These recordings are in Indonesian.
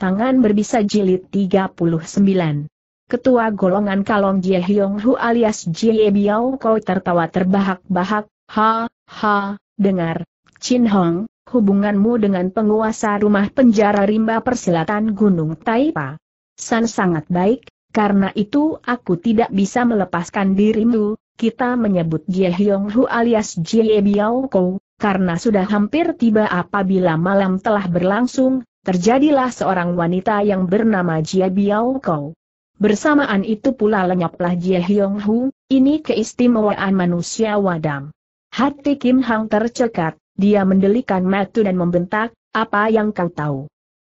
Tangan berbisa jilid 39. Ketua golongan kalong Jie Hyong Hu alias Jie Biao Kau tertawa terbahak-bahak, ha, ha, dengar, Chin Hong, hubunganmu dengan penguasa rumah penjara rimba persilatan Gunung Taipa. San sangat baik, karena itu aku tidak bisa melepaskan dirimu, kita menyebut Jie Hyong Hu alias Jie Biao Kau, karena sudah hampir tiba apabila malam telah berlangsung, terjadilah seorang wanita yang bernama Jia Biao Kou. Bersamaan itu pula lenyaplah Jia Hyong Hu, ini keistimewaan manusia wadam. Hati Kim Hang tercekat, dia mendelikan matu dan membentak, apa yang kau tahu?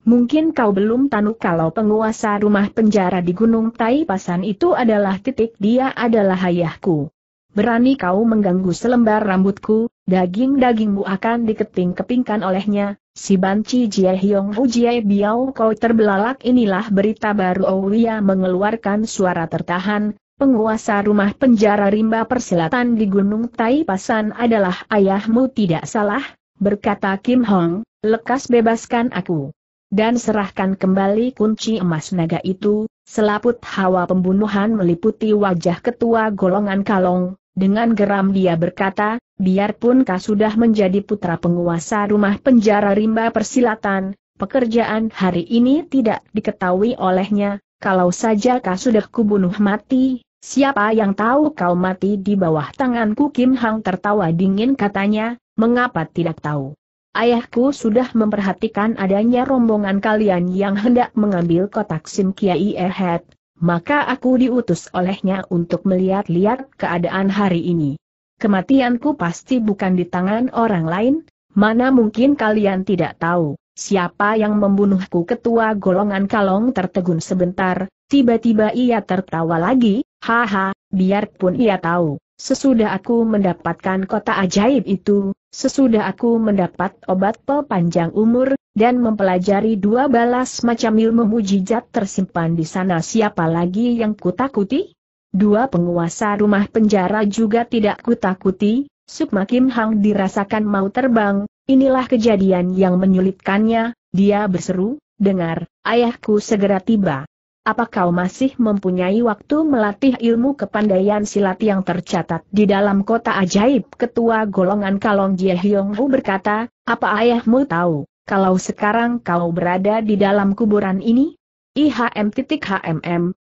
Mungkin kau belum tahu kalau penguasa rumah penjara di Gunung Tai Pasan itu adalah titik dia adalah ayahku. Berani kau mengganggu selembar rambutku, Daging-dagingmu akan diketing-kepingkan olehnya, si Banci Jie Hyong Hu Jie Biao Kau terbelalak inilah berita baru Ouya oh, mengeluarkan suara tertahan, penguasa rumah penjara rimba persilatan di Gunung Tai Pasan adalah ayahmu tidak salah, berkata Kim Hong, lekas bebaskan aku. Dan serahkan kembali kunci emas naga itu, selaput hawa pembunuhan meliputi wajah ketua golongan kalong, dengan geram dia berkata, biarpun kau sudah menjadi putra penguasa rumah penjara rimba persilatan, pekerjaan hari ini tidak diketahui olehnya, kalau saja kau sudah kubunuh mati, siapa yang tahu kau mati di bawah tanganku Kim Hang tertawa dingin katanya, mengapa tidak tahu. Ayahku sudah memperhatikan adanya rombongan kalian yang hendak mengambil kotak Sim Kiai Ehet, maka aku diutus olehnya untuk melihat-lihat keadaan hari ini. Kematianku pasti bukan di tangan orang lain, mana mungkin kalian tidak tahu, siapa yang membunuhku ketua golongan kalong tertegun sebentar, tiba-tiba ia tertawa lagi, haha, biarpun ia tahu, sesudah aku mendapatkan kota ajaib itu, sesudah aku mendapat obat pepanjang umur, dan mempelajari dua balas macam ilmu mujizat tersimpan di sana siapa lagi yang kutakuti? Dua penguasa rumah penjara juga tidak kutakuti, Sukma Hang dirasakan mau terbang, inilah kejadian yang menyulitkannya, dia berseru, dengar, ayahku segera tiba. Apa kau masih mempunyai waktu melatih ilmu kepandaian silat yang tercatat di dalam kota ajaib? Ketua golongan Kalong Jie Hyong Hu berkata, apa ayahmu tahu, kalau sekarang kau berada di dalam kuburan ini? IHM.HMM, titik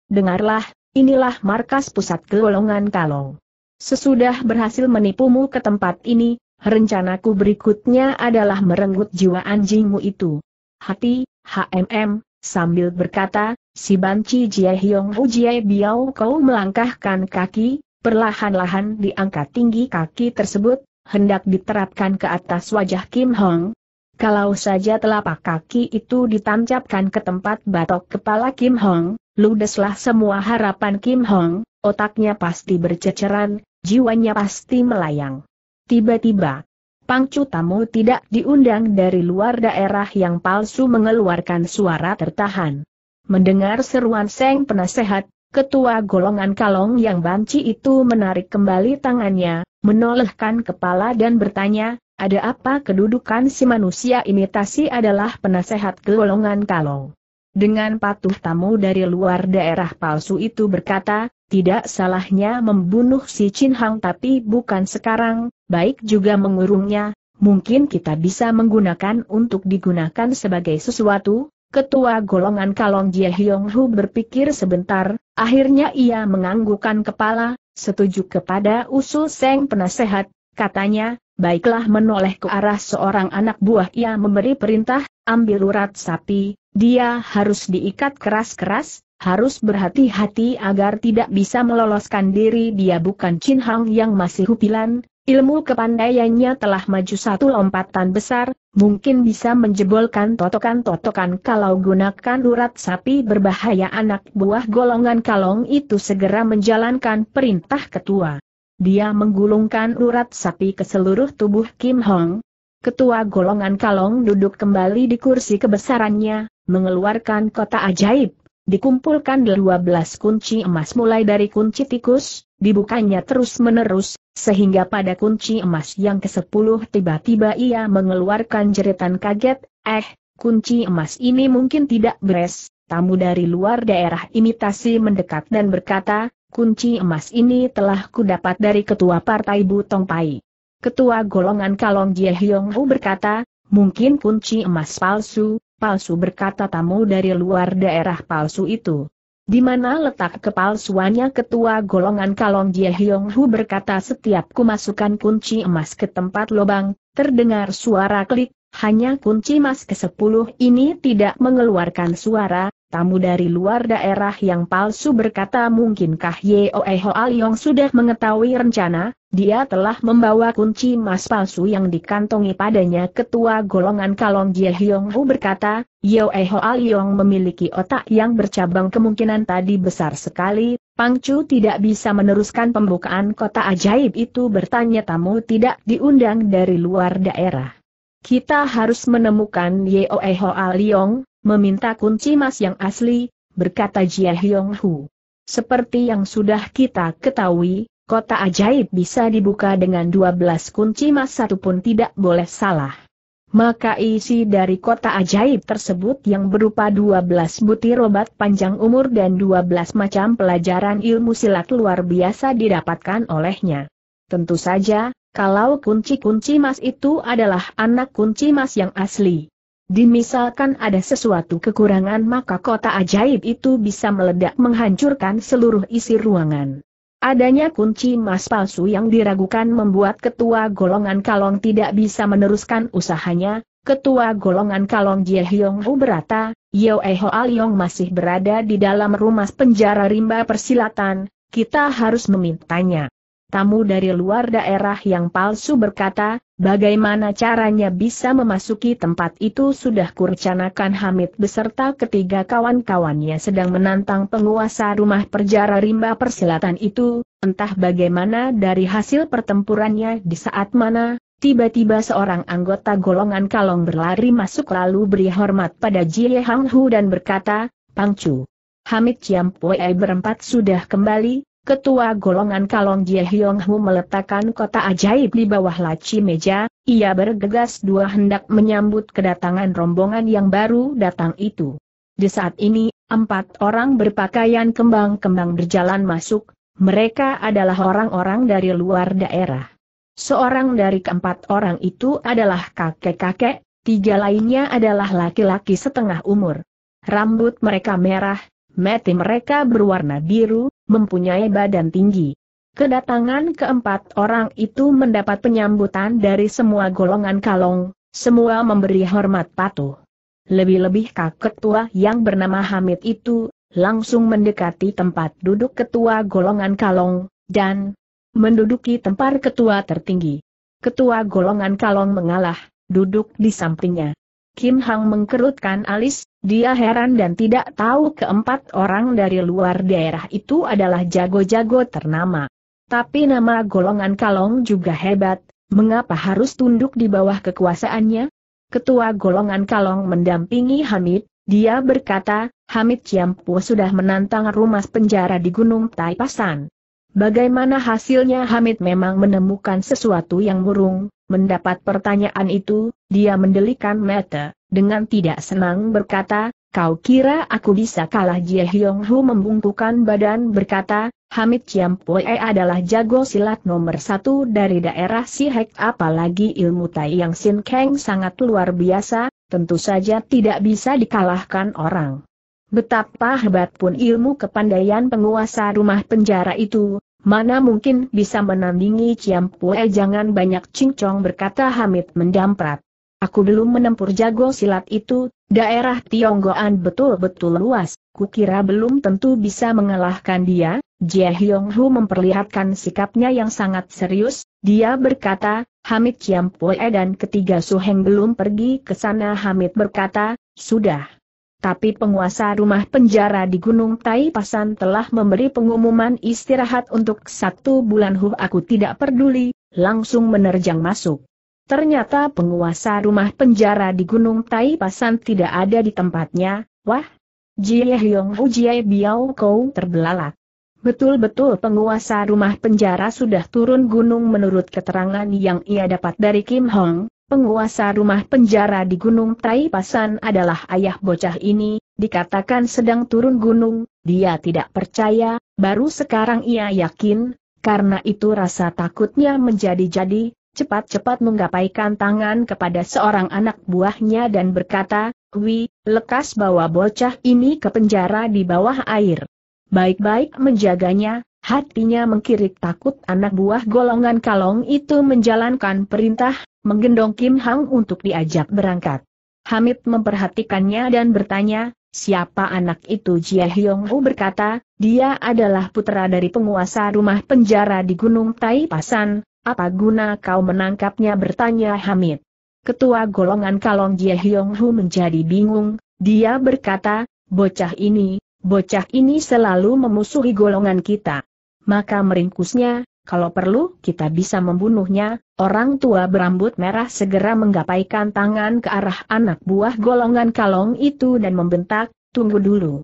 dengarlah, Inilah markas pusat golongan kalong. Sesudah berhasil menipumu ke tempat ini, rencanaku berikutnya adalah merenggut jiwa anjingmu itu. Hati, HMM, sambil berkata, si Banci Jie Hyong Hu Jie Biao kau melangkahkan kaki, perlahan-lahan diangkat tinggi kaki tersebut, hendak diterapkan ke atas wajah Kim Hong. Kalau saja telapak kaki itu ditancapkan ke tempat batok kepala Kim Hong, ludeslah semua harapan Kim Hong, otaknya pasti berceceran, jiwanya pasti melayang. Tiba-tiba, pangcu tamu tidak diundang dari luar daerah yang palsu mengeluarkan suara tertahan. Mendengar seruan Seng penasehat, ketua golongan kalong yang banci itu menarik kembali tangannya, menolehkan kepala dan bertanya, ada apa kedudukan si manusia imitasi adalah penasehat golongan kalong. Dengan patuh tamu dari luar daerah palsu itu berkata, tidak salahnya membunuh si Chin Hang tapi bukan sekarang, baik juga mengurungnya, mungkin kita bisa menggunakan untuk digunakan sebagai sesuatu, Ketua golongan Kalong Jie Hyong Hu berpikir sebentar, akhirnya ia menganggukkan kepala, setuju kepada usul Seng penasehat, katanya, baiklah menoleh ke arah seorang anak buah ia memberi perintah, ambil urat sapi, dia harus diikat keras-keras, harus berhati-hati agar tidak bisa meloloskan diri dia bukan Chin Hang yang masih hupilan, ilmu kepandaiannya telah maju satu lompatan besar, mungkin bisa menjebolkan totokan-totokan kalau gunakan urat sapi berbahaya anak buah golongan kalong itu segera menjalankan perintah ketua. Dia menggulungkan urat sapi ke seluruh tubuh Kim Hong. Ketua golongan kalong duduk kembali di kursi kebesarannya, mengeluarkan kota ajaib. Dikumpulkan 12 kunci emas mulai dari kunci tikus, dibukanya terus-menerus, sehingga pada kunci emas yang ke-10 tiba-tiba ia mengeluarkan jeritan kaget, eh, kunci emas ini mungkin tidak beres, tamu dari luar daerah imitasi mendekat dan berkata, kunci emas ini telah kudapat dari ketua partai Butong Pai. Ketua golongan Kalong Jie Hyong Hu berkata, mungkin kunci emas palsu, palsu berkata tamu dari luar daerah palsu itu. Di mana letak kepalsuannya ketua golongan kalong Jie Hyong Hu berkata setiap ku masukkan kunci emas ke tempat lubang, terdengar suara klik, hanya kunci emas ke-10 ini tidak mengeluarkan suara, tamu dari luar daerah yang palsu berkata mungkinkah Yeoe Hoalyong sudah mengetahui rencana, dia telah membawa kunci emas palsu yang dikantongi padanya ketua golongan kalong Jie Hyong Hu berkata, Yeoe Hoalyong memiliki otak yang bercabang kemungkinan tadi besar sekali, Pangcu tidak bisa meneruskan pembukaan kota ajaib itu bertanya tamu tidak diundang dari luar daerah. Kita harus menemukan Yeoe Hoalyong, Meminta kunci emas yang asli, berkata Jia Hyong Hu. Seperti yang sudah kita ketahui, kota ajaib bisa dibuka dengan 12 kunci emas satu pun tidak boleh salah. Maka isi dari kota ajaib tersebut yang berupa 12 butir obat panjang umur dan 12 macam pelajaran ilmu silat luar biasa didapatkan olehnya. Tentu saja, kalau kunci-kunci emas itu adalah anak kunci emas yang asli. Dimisalkan ada sesuatu kekurangan maka kota ajaib itu bisa meledak menghancurkan seluruh isi ruangan. Adanya kunci emas palsu yang diragukan membuat ketua golongan kalong tidak bisa meneruskan usahanya, ketua golongan kalong Jie Hyong Hu berata, Yeo Eho Aliong masih berada di dalam rumah penjara rimba persilatan, kita harus memintanya. Tamu dari luar daerah yang palsu berkata, Bagaimana caranya bisa memasuki tempat itu sudah kurencanakan Hamid beserta ketiga kawan-kawannya sedang menantang penguasa rumah perjara rimba persilatan itu, entah bagaimana dari hasil pertempurannya di saat mana, tiba-tiba seorang anggota golongan kalong berlari masuk lalu beri hormat pada Jie Hang Hu dan berkata, Pangcu. Hamid Chiampue berempat sudah kembali, Ketua golongan Kalong Jie Hyong Hu meletakkan kota ajaib di bawah laci meja, ia bergegas dua hendak menyambut kedatangan rombongan yang baru datang itu. Di saat ini, empat orang berpakaian kembang-kembang berjalan masuk, mereka adalah orang-orang dari luar daerah. Seorang dari keempat orang itu adalah kakek-kakek, tiga lainnya adalah laki-laki setengah umur. Rambut mereka merah, mati mereka berwarna biru, mempunyai badan tinggi. Kedatangan keempat orang itu mendapat penyambutan dari semua golongan kalong, semua memberi hormat patuh. Lebih-lebih kak ketua yang bernama Hamid itu, langsung mendekati tempat duduk ketua golongan kalong, dan menduduki tempat ketua tertinggi. Ketua golongan kalong mengalah, duduk di sampingnya. Kim Hang mengkerutkan alis, dia heran dan tidak tahu keempat orang dari luar daerah itu adalah jago-jago ternama. Tapi nama golongan kalong juga hebat, mengapa harus tunduk di bawah kekuasaannya? Ketua golongan kalong mendampingi Hamid, dia berkata, Hamid Ciampu sudah menantang rumah penjara di Gunung Taipasan. Bagaimana hasilnya Hamid memang menemukan sesuatu yang burung, Mendapat pertanyaan itu, dia mendelikan mata, dengan tidak senang berkata, kau kira aku bisa kalah Jie Hyong Hu membungkukan badan berkata, Hamid Chiam Poe adalah jago silat nomor satu dari daerah Sihek apalagi ilmu Tai Yang Sin Kang sangat luar biasa, tentu saja tidak bisa dikalahkan orang. Betapa hebat pun ilmu kepandaian penguasa rumah penjara itu, mana mungkin bisa menandingi Ciam Pue jangan banyak cincong berkata Hamid mendamprat. Aku belum menempur jago silat itu, daerah Tionggoan betul-betul luas, kukira belum tentu bisa mengalahkan dia, Jie Hyong Hu memperlihatkan sikapnya yang sangat serius, dia berkata, Hamid Ciam Pue dan ketiga Suheng belum pergi ke sana Hamid berkata, sudah tapi penguasa rumah penjara di Gunung Tai Pasan telah memberi pengumuman istirahat untuk satu bulan huh aku tidak peduli, langsung menerjang masuk. Ternyata penguasa rumah penjara di Gunung Tai Pasan tidak ada di tempatnya, wah. Jie Hyong Hu Jie Biao Kou terbelalak. Betul-betul penguasa rumah penjara sudah turun gunung menurut keterangan yang ia dapat dari Kim Hong, Penguasa rumah penjara di Gunung Taipasan adalah ayah bocah ini, dikatakan sedang turun gunung, dia tidak percaya, baru sekarang ia yakin, karena itu rasa takutnya menjadi-jadi, cepat-cepat menggapaikan tangan kepada seorang anak buahnya dan berkata, Wi, lekas bawa bocah ini ke penjara di bawah air. Baik-baik menjaganya, Hatinya mengkirik takut anak buah golongan kalong itu menjalankan perintah, menggendong Kim Hang untuk diajak berangkat. Hamid memperhatikannya dan bertanya, siapa anak itu Jia Hyong Hu berkata, dia adalah putra dari penguasa rumah penjara di Gunung Tai Pasan, apa guna kau menangkapnya bertanya Hamid. Ketua golongan kalong Jia Hyong Hu menjadi bingung, dia berkata, bocah ini, bocah ini selalu memusuhi golongan kita. Maka meringkusnya, kalau perlu kita bisa membunuhnya, orang tua berambut merah segera menggapaikan tangan ke arah anak buah golongan kalong itu dan membentak, tunggu dulu.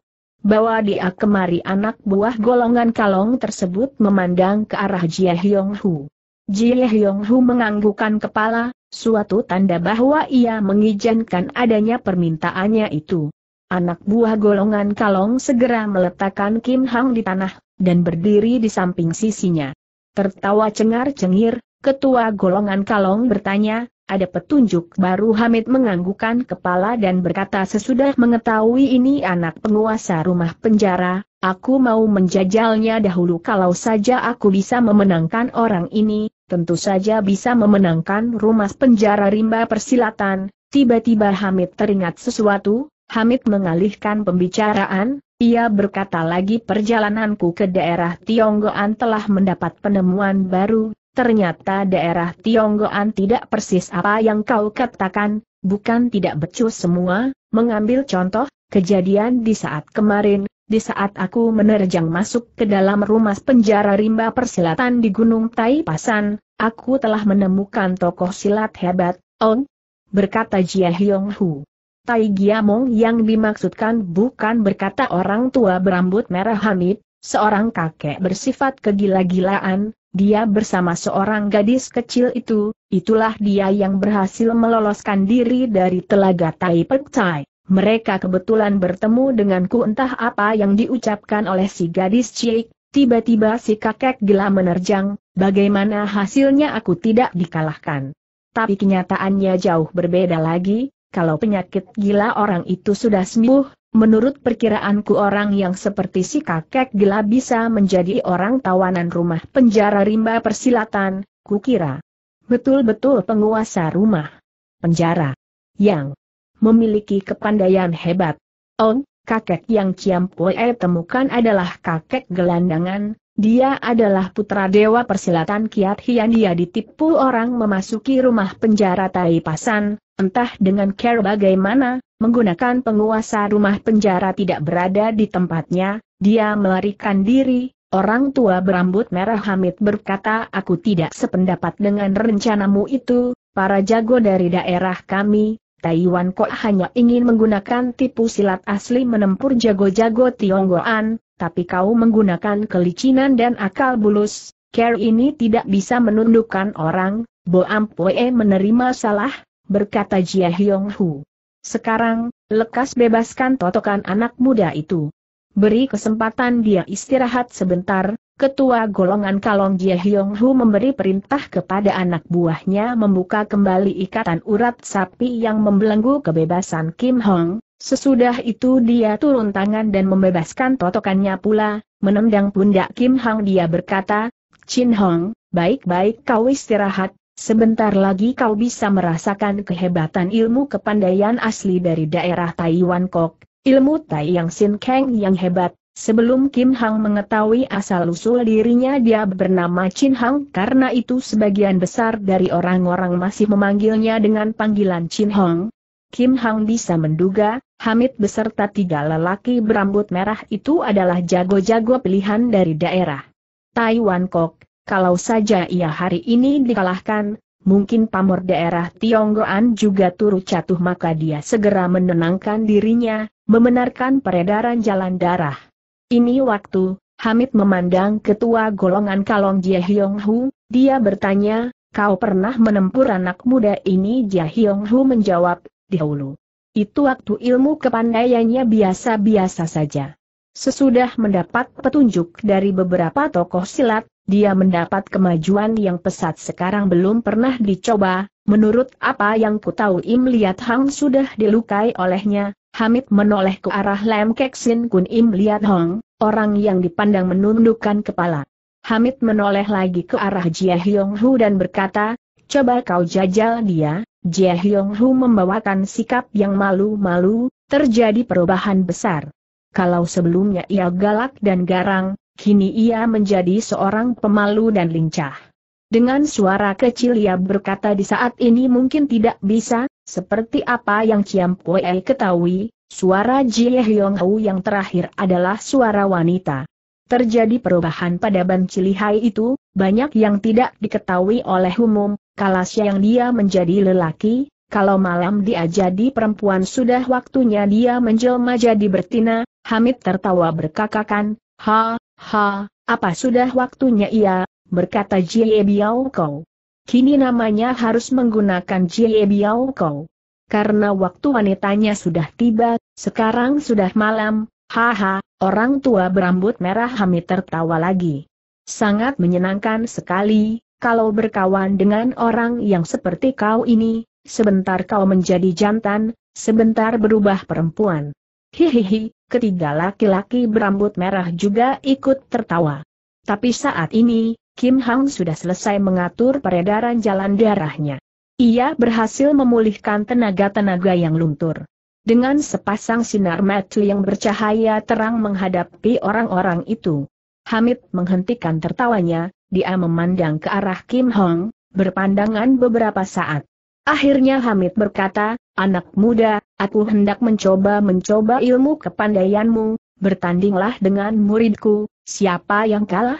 Bawa dia kemari anak buah golongan kalong tersebut memandang ke arah Jie Hyong Hu. Jie Hyong Hu menganggukan kepala, suatu tanda bahwa ia mengizinkan adanya permintaannya itu. Anak buah golongan kalong segera meletakkan Kim Hang di tanah, dan berdiri di samping sisinya. Tertawa cengar-cengir, ketua golongan kalong bertanya, ada petunjuk baru Hamid menganggukkan kepala dan berkata sesudah mengetahui ini anak penguasa rumah penjara, aku mau menjajalnya dahulu kalau saja aku bisa memenangkan orang ini, tentu saja bisa memenangkan rumah penjara rimba persilatan, tiba-tiba Hamid teringat sesuatu, Hamid mengalihkan pembicaraan, ia berkata lagi perjalananku ke daerah Tionggoan telah mendapat penemuan baru, ternyata daerah Tionggoan tidak persis apa yang kau katakan, bukan tidak becus semua, mengambil contoh, kejadian di saat kemarin, di saat aku menerjang masuk ke dalam rumah penjara rimba persilatan di Gunung Tai Pasan, aku telah menemukan tokoh silat hebat, On, berkata Jia Hyong Hu. Tai Giamong yang dimaksudkan bukan berkata orang tua berambut merah Hamid, seorang kakek bersifat kegila-gilaan, dia bersama seorang gadis kecil itu, itulah dia yang berhasil meloloskan diri dari telaga Tai percaya. Mereka kebetulan bertemu denganku entah apa yang diucapkan oleh si gadis Cik, tiba-tiba si kakek gila menerjang, bagaimana hasilnya aku tidak dikalahkan. Tapi kenyataannya jauh berbeda lagi, kalau penyakit gila orang itu sudah sembuh, menurut perkiraanku orang yang seperti si kakek gila bisa menjadi orang tawanan rumah penjara rimba persilatan, kukira. Betul-betul penguasa rumah penjara yang memiliki kepandaian hebat. Oh, kakek yang Ciampoe temukan adalah kakek gelandangan, dia adalah putra dewa persilatan Kiat Hian dia ditipu orang memasuki rumah penjara Tai Pasan, entah dengan care bagaimana, menggunakan penguasa rumah penjara tidak berada di tempatnya, dia melarikan diri, orang tua berambut merah Hamid berkata aku tidak sependapat dengan rencanamu itu, para jago dari daerah kami, Taiwan kok hanya ingin menggunakan tipu silat asli menempur jago-jago Tionggoan, tapi kau menggunakan kelicinan dan akal bulus, care ini tidak bisa menundukkan orang, Bo Poe menerima salah, berkata Jia Hyong Hu. Sekarang, lekas bebaskan totokan anak muda itu. Beri kesempatan dia istirahat sebentar, ketua golongan kalong Jia Hyong Hu memberi perintah kepada anak buahnya membuka kembali ikatan urat sapi yang membelenggu kebebasan Kim Hong, Sesudah itu dia turun tangan dan membebaskan totokannya pula, menendang pundak Kim Hang dia berkata, Chin Hong, baik-baik kau istirahat, sebentar lagi kau bisa merasakan kehebatan ilmu kepandaian asli dari daerah Taiwan Kok, ilmu Tai Yang Sin Kang yang hebat. Sebelum Kim Hang mengetahui asal-usul dirinya dia bernama Chin Hang karena itu sebagian besar dari orang-orang masih memanggilnya dengan panggilan Chin Hong, Kim Hang bisa menduga, Hamid beserta tiga lelaki berambut merah itu adalah jago-jago pilihan dari daerah Taiwan Kok, kalau saja ia hari ini dikalahkan, mungkin pamor daerah Tionggoan juga turut jatuh maka dia segera menenangkan dirinya, membenarkan peredaran jalan darah. Ini waktu, Hamid memandang ketua golongan kalong Jie Hyong Hu, dia bertanya, kau pernah menempur anak muda ini Jia Hyong Hu menjawab, dahulu. Itu waktu ilmu kepandaiannya biasa-biasa saja. Sesudah mendapat petunjuk dari beberapa tokoh silat, dia mendapat kemajuan yang pesat sekarang belum pernah dicoba, menurut apa yang ku tahu Im Liat Hang sudah dilukai olehnya, Hamid menoleh ke arah Lam Keksin Kun Im Liat Hong, orang yang dipandang menundukkan kepala. Hamid menoleh lagi ke arah Jia Hyong Hu dan berkata, coba kau jajal dia, Jie Hyung Hu membawakan sikap yang malu-malu, terjadi perubahan besar. Kalau sebelumnya ia galak dan garang, kini ia menjadi seorang pemalu dan lincah. Dengan suara kecil ia berkata di saat ini mungkin tidak bisa, seperti apa yang Chiam Pue ketahui, suara Jie Hyung Hu yang terakhir adalah suara wanita. Terjadi perubahan pada Ban Cilihai itu, banyak yang tidak diketahui oleh umum, Kala siang dia menjadi lelaki, kalau malam dia jadi perempuan sudah waktunya dia menjelma jadi bertina, Hamid tertawa berkakakan, ha, ha, apa sudah waktunya ia, berkata Jie Biao Kau. Kini namanya harus menggunakan Jie Biao Kau. Karena waktu wanitanya sudah tiba, sekarang sudah malam, haha, orang tua berambut merah Hamid tertawa lagi. Sangat menyenangkan sekali, kalau berkawan dengan orang yang seperti kau ini, sebentar kau menjadi jantan, sebentar berubah perempuan. Hihihi, ketiga laki-laki berambut merah juga ikut tertawa. Tapi saat ini, Kim Hang sudah selesai mengatur peredaran jalan darahnya. Ia berhasil memulihkan tenaga-tenaga yang luntur. Dengan sepasang sinar mata yang bercahaya terang menghadapi orang-orang itu. Hamid menghentikan tertawanya, dia memandang ke arah Kim Hong, berpandangan beberapa saat. Akhirnya Hamid berkata, anak muda, aku hendak mencoba-mencoba ilmu kepandaianmu, bertandinglah dengan muridku, siapa yang kalah?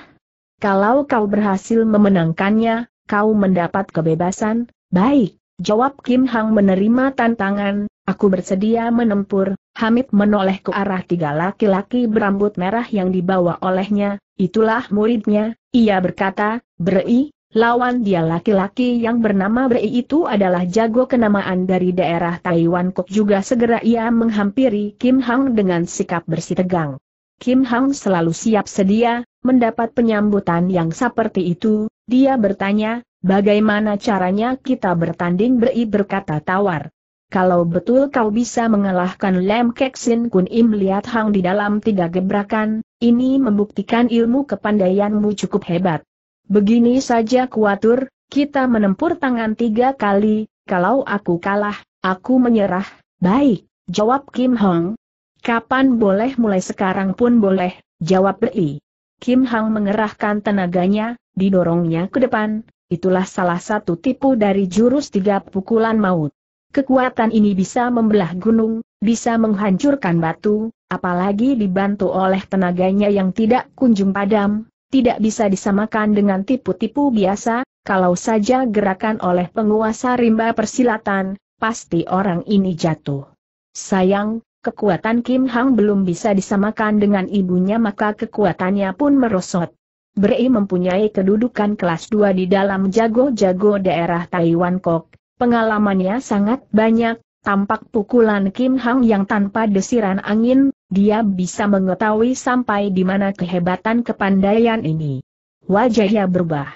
Kalau kau berhasil memenangkannya, kau mendapat kebebasan, baik, jawab Kim Hang menerima tantangan, aku bersedia menempur, Hamid menoleh ke arah tiga laki-laki berambut merah yang dibawa olehnya, itulah muridnya, ia berkata, Brei, lawan dia laki-laki yang bernama Brei itu adalah jago kenamaan dari daerah Taiwan Kok juga segera ia menghampiri Kim Hang dengan sikap tegang. Kim Hang selalu siap sedia, mendapat penyambutan yang seperti itu, dia bertanya, bagaimana caranya kita bertanding Brei berkata tawar. Kalau betul kau bisa mengalahkan Lam Keksin Kun Im Liat Hang di dalam tiga gebrakan, ini membuktikan ilmu kepandaianmu cukup hebat. Begini saja kuatur, kita menempur tangan tiga kali, kalau aku kalah, aku menyerah. Baik, jawab Kim Hong. Kapan boleh mulai sekarang pun boleh, jawab Bi. Kim Hong mengerahkan tenaganya, didorongnya ke depan, itulah salah satu tipu dari jurus tiga pukulan maut. Kekuatan ini bisa membelah gunung, bisa menghancurkan batu, apalagi dibantu oleh tenaganya yang tidak kunjung padam, tidak bisa disamakan dengan tipu-tipu biasa, kalau saja gerakan oleh penguasa rimba persilatan, pasti orang ini jatuh. Sayang, kekuatan Kim Hang belum bisa disamakan dengan ibunya maka kekuatannya pun merosot. Brei mempunyai kedudukan kelas 2 di dalam jago-jago daerah Taiwan Kok, Pengalamannya sangat banyak, tampak pukulan Kim Hang yang tanpa desiran angin, dia bisa mengetahui sampai di mana kehebatan kepandaian ini. Wajahnya berubah.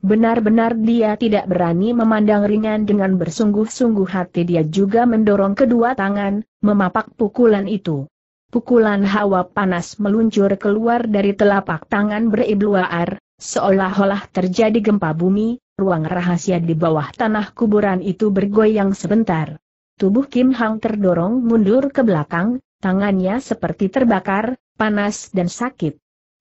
Benar-benar dia tidak berani memandang ringan dengan bersungguh-sungguh hati dia juga mendorong kedua tangan, memapak pukulan itu. Pukulan hawa panas meluncur keluar dari telapak tangan beribu seolah-olah terjadi gempa bumi, ruang rahasia di bawah tanah kuburan itu bergoyang sebentar. Tubuh Kim Hang terdorong mundur ke belakang, tangannya seperti terbakar, panas dan sakit.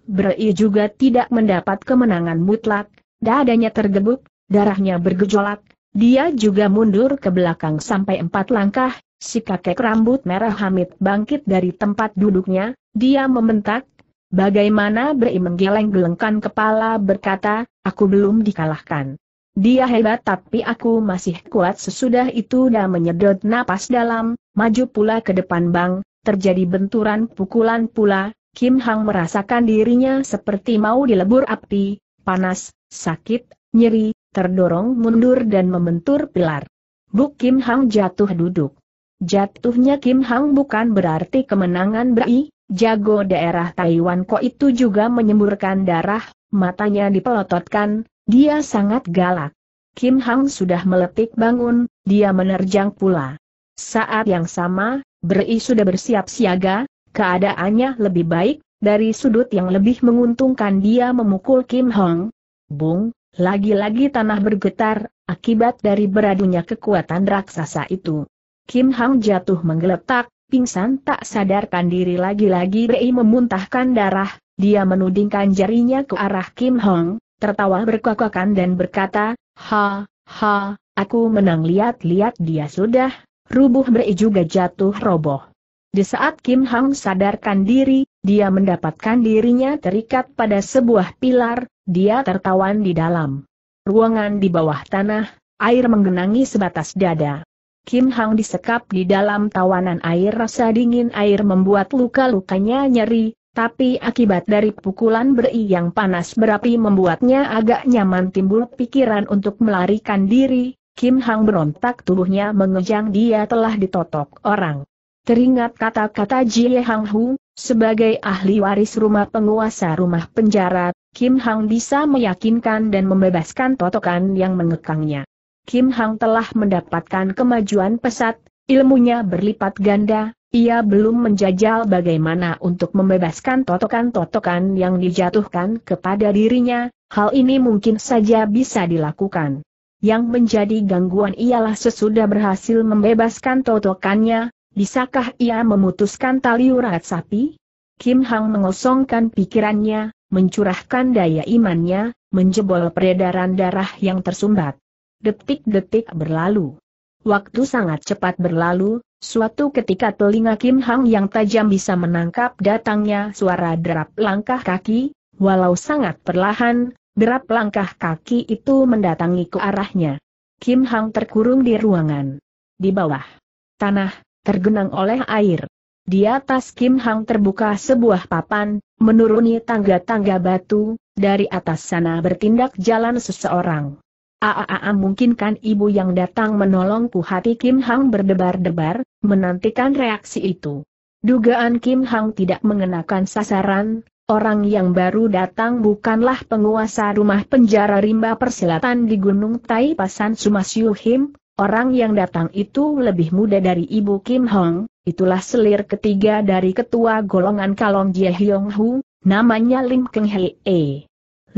Brei juga tidak mendapat kemenangan mutlak, dadanya tergebuk, darahnya bergejolak, dia juga mundur ke belakang sampai empat langkah, si kakek rambut merah Hamid bangkit dari tempat duduknya, dia membentak, bagaimana Brei menggeleng-gelengkan kepala berkata, aku belum dikalahkan. Dia hebat tapi aku masih kuat sesudah itu dia menyedot napas dalam, maju pula ke depan bang, terjadi benturan pukulan pula, Kim Hang merasakan dirinya seperti mau dilebur api, panas, sakit, nyeri, terdorong mundur dan membentur pilar. Buk Kim Hang jatuh duduk. Jatuhnya Kim Hang bukan berarti kemenangan beri. jago daerah Taiwan kok itu juga menyemburkan darah, matanya dipelototkan, dia sangat galak. Kim Hang sudah meletik bangun, dia menerjang pula. Saat yang sama, Beri sudah bersiap siaga, keadaannya lebih baik, dari sudut yang lebih menguntungkan dia memukul Kim Hong. Bung, lagi-lagi tanah bergetar, akibat dari beradunya kekuatan raksasa itu. Kim Hong jatuh menggeletak, pingsan tak sadarkan diri lagi-lagi Beri memuntahkan darah, dia menudingkan jarinya ke arah Kim Hong, tertawa berkokokan dan berkata, Ha, ha, aku menang lihat-lihat dia sudah, rubuh beri juga jatuh roboh. Di saat Kim Hang sadarkan diri, dia mendapatkan dirinya terikat pada sebuah pilar, dia tertawan di dalam ruangan di bawah tanah, air menggenangi sebatas dada. Kim Hang disekap di dalam tawanan air rasa dingin air membuat luka-lukanya nyeri, tapi akibat dari pukulan beri yang panas berapi membuatnya agak nyaman timbul pikiran untuk melarikan diri, Kim Hang berontak tubuhnya mengejang dia telah ditotok orang. Teringat kata-kata Jie Hang Hu, sebagai ahli waris rumah penguasa rumah penjara, Kim Hang bisa meyakinkan dan membebaskan totokan yang mengekangnya. Kim Hang telah mendapatkan kemajuan pesat, ilmunya berlipat ganda, ia belum menjajal bagaimana untuk membebaskan totokan-totokan yang dijatuhkan kepada dirinya, hal ini mungkin saja bisa dilakukan. Yang menjadi gangguan ialah sesudah berhasil membebaskan totokannya, bisakah ia memutuskan tali urat sapi? Kim Hang mengosongkan pikirannya, mencurahkan daya imannya, menjebol peredaran darah yang tersumbat. Detik-detik berlalu. Waktu sangat cepat berlalu, Suatu ketika telinga Kim Hang yang tajam bisa menangkap datangnya suara derap langkah kaki, walau sangat perlahan, derap langkah kaki itu mendatangi ke arahnya. Kim Hang terkurung di ruangan. Di bawah tanah, tergenang oleh air. Di atas Kim Hang terbuka sebuah papan, menuruni tangga-tangga batu, dari atas sana bertindak jalan seseorang. Aa mungkinkan ibu yang datang menolongku hati Kim Hang berdebar-debar, menantikan reaksi itu. Dugaan Kim Hang tidak mengenakan sasaran, orang yang baru datang bukanlah penguasa rumah penjara rimba persilatan di Gunung Tai Pasan Sumasyu Him, orang yang datang itu lebih muda dari ibu Kim Hong, itulah selir ketiga dari ketua golongan Kalong Jie Hyong Hu, namanya Lim Keng Hei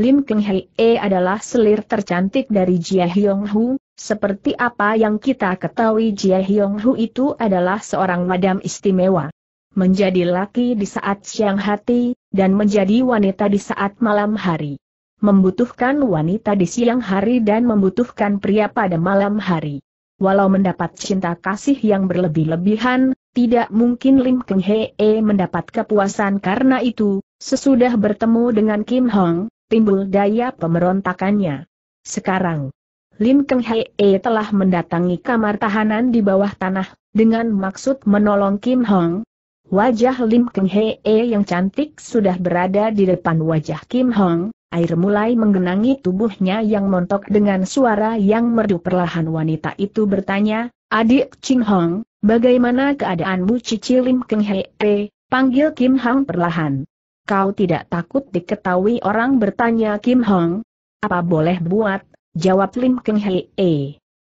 Lim Keng Hee adalah selir tercantik dari Jia Hyong Hu, seperti apa yang kita ketahui Jia Hyong Hu itu adalah seorang madam istimewa. Menjadi laki di saat siang hati, dan menjadi wanita di saat malam hari. Membutuhkan wanita di siang hari dan membutuhkan pria pada malam hari. Walau mendapat cinta kasih yang berlebih-lebihan, tidak mungkin Lim Keng Hee mendapat kepuasan karena itu, sesudah bertemu dengan Kim Hong, timbul daya pemberontakannya. Sekarang, Lim Keng Hee telah mendatangi kamar tahanan di bawah tanah, dengan maksud menolong Kim Hong. Wajah Lim Keng Hee yang cantik sudah berada di depan wajah Kim Hong, air mulai menggenangi tubuhnya yang montok dengan suara yang merdu perlahan wanita itu bertanya, Adik Ching Hong, bagaimana keadaanmu Cici Lim Keng Hee? Panggil Kim Hong perlahan. Kau tidak takut diketahui orang bertanya Kim Hong? Apa boleh buat? Jawab Lim Keng Hei. E.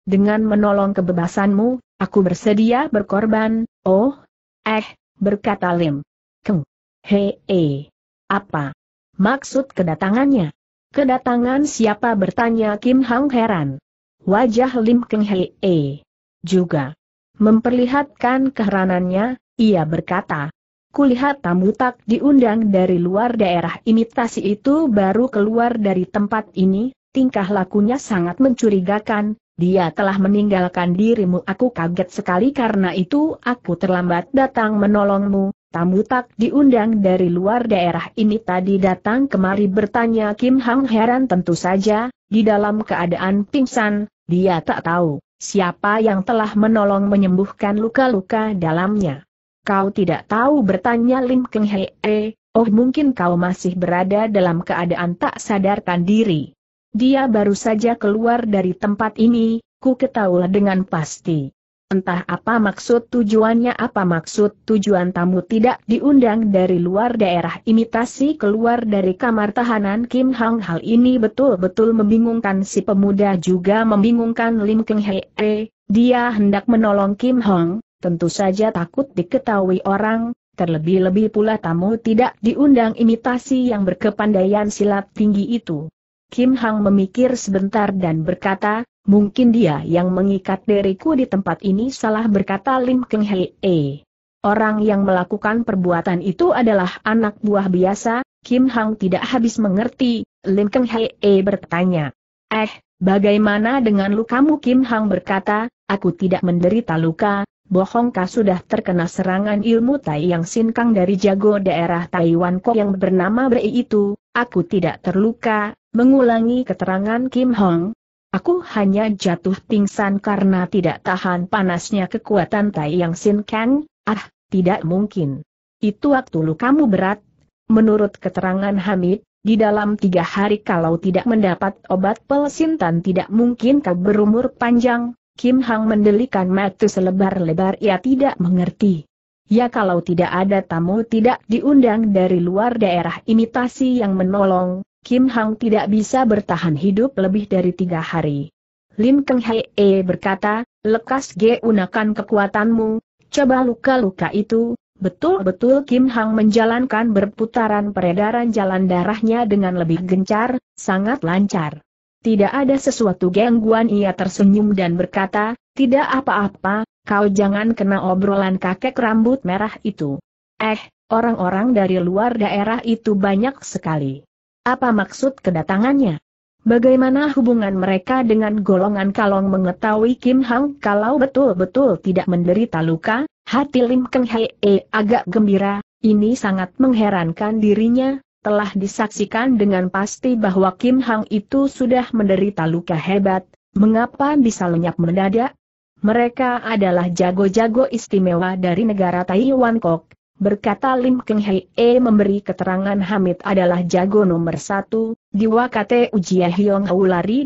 Dengan menolong kebebasanmu, aku bersedia berkorban, oh? Eh, berkata Lim. Keng. Hei. E. Apa? Maksud kedatangannya? Kedatangan siapa bertanya Kim Hong heran. Wajah Lim Keng Hei. E. Juga. Memperlihatkan keheranannya, ia berkata, Kulihat tamu tak diundang dari luar daerah imitasi itu baru keluar dari tempat ini, tingkah lakunya sangat mencurigakan, dia telah meninggalkan dirimu aku kaget sekali karena itu aku terlambat datang menolongmu, tamu tak diundang dari luar daerah ini tadi datang kemari bertanya Kim Hang heran tentu saja, di dalam keadaan pingsan, dia tak tahu siapa yang telah menolong menyembuhkan luka-luka dalamnya. Kau tidak tahu bertanya Lim Keng Hee, eh, oh mungkin kau masih berada dalam keadaan tak sadarkan diri. Dia baru saja keluar dari tempat ini, ku ketahui dengan pasti. Entah apa maksud tujuannya apa maksud tujuan tamu tidak diundang dari luar daerah imitasi keluar dari kamar tahanan Kim Hang hal ini betul-betul membingungkan si pemuda juga membingungkan Lim Keng Hee, eh, dia hendak menolong Kim Hong, tentu saja takut diketahui orang, terlebih-lebih pula tamu tidak diundang imitasi yang berkepandaian silat tinggi itu. Kim Hang memikir sebentar dan berkata, mungkin dia yang mengikat diriku di tempat ini salah berkata Lim Keng Hei. Orang yang melakukan perbuatan itu adalah anak buah biasa, Kim Hang tidak habis mengerti, Lim Keng Hei bertanya. Eh, bagaimana dengan lukamu Kim Hang berkata, aku tidak menderita luka, bohongkah sudah terkena serangan ilmu Tai Yang Sinkang dari jago daerah Taiwan Kok yang bernama Bei itu, aku tidak terluka, mengulangi keterangan Kim Hong. Aku hanya jatuh pingsan karena tidak tahan panasnya kekuatan Tai Yang Sinkang, ah, tidak mungkin. Itu waktu lu kamu berat. Menurut keterangan Hamid, di dalam tiga hari kalau tidak mendapat obat pelsintan tidak mungkin kau berumur panjang, Kim Hang mendelikan mata selebar-lebar ia tidak mengerti. Ya kalau tidak ada tamu tidak diundang dari luar daerah imitasi yang menolong, Kim Hang tidak bisa bertahan hidup lebih dari tiga hari. Lim Keng Hei E berkata, lekas ge unakan kekuatanmu, coba luka-luka itu, Betul-betul Kim Hang menjalankan berputaran peredaran jalan darahnya dengan lebih gencar, sangat lancar. Tidak ada sesuatu gangguan ia tersenyum dan berkata, tidak apa-apa, kau jangan kena obrolan kakek rambut merah itu. Eh, orang-orang dari luar daerah itu banyak sekali. Apa maksud kedatangannya? Bagaimana hubungan mereka dengan golongan kalong mengetahui Kim Hang kalau betul-betul tidak menderita luka? Hati Lim Keng Hei eh, agak gembira, ini sangat mengherankan dirinya, telah disaksikan dengan pasti bahwa Kim Hang itu sudah menderita luka hebat, mengapa bisa lenyap mendadak? Mereka adalah jago-jago istimewa dari negara Taiwan Kok, berkata Lim Keng Hei E memberi keterangan Hamid adalah jago nomor satu, di Wakate Ujia Hyong